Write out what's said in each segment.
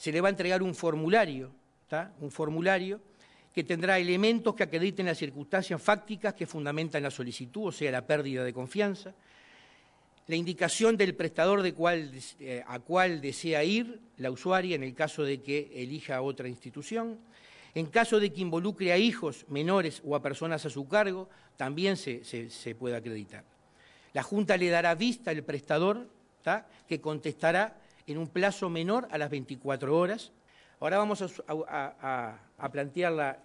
se le va a entregar un formulario, un formulario que tendrá elementos que acrediten las circunstancias fácticas que fundamentan la solicitud, o sea, la pérdida de confianza, la indicación del prestador de cuál, eh, a cuál desea ir la usuaria en el caso de que elija otra institución. En caso de que involucre a hijos menores o a personas a su cargo, también se, puede acreditar. La Junta le dará vista al prestador que contestará en un plazo menor a las 24 horas. Ahora vamos a, plantear la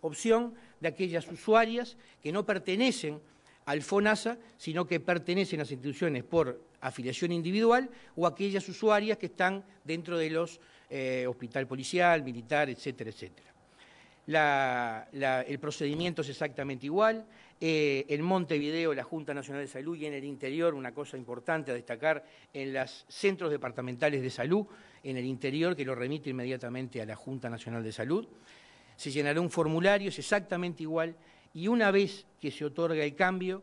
opción de aquellas usuarias que no pertenecen al FONASA, sino que pertenecen a las instituciones por afiliación individual o aquellas usuarias que están dentro de los eh, hospital policial, militar, etcétera, etcétera el procedimiento es exactamente igual. Eh, en Montevideo, la Junta Nacional de Salud y en el interior, una cosa importante a destacar, en los centros departamentales de salud, en el interior, que lo remite inmediatamente a la Junta Nacional de Salud. Se llenará un formulario, es exactamente igual, y una vez que se otorga el cambio,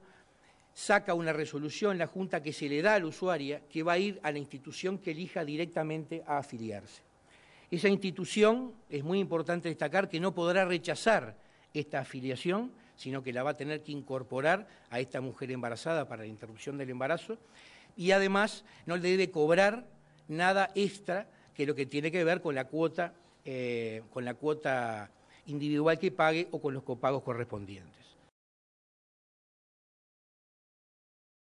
saca una resolución la Junta que se le da al usuario que va a ir a la institución que elija directamente a afiliarse. Esa institución, es muy importante destacar, que no podrá rechazar esta afiliación, sino que la va a tener que incorporar a esta mujer embarazada para la interrupción del embarazo y además no le debe cobrar nada extra que lo que tiene que ver con la cuota, eh, con la cuota individual que pague o con los copagos correspondientes.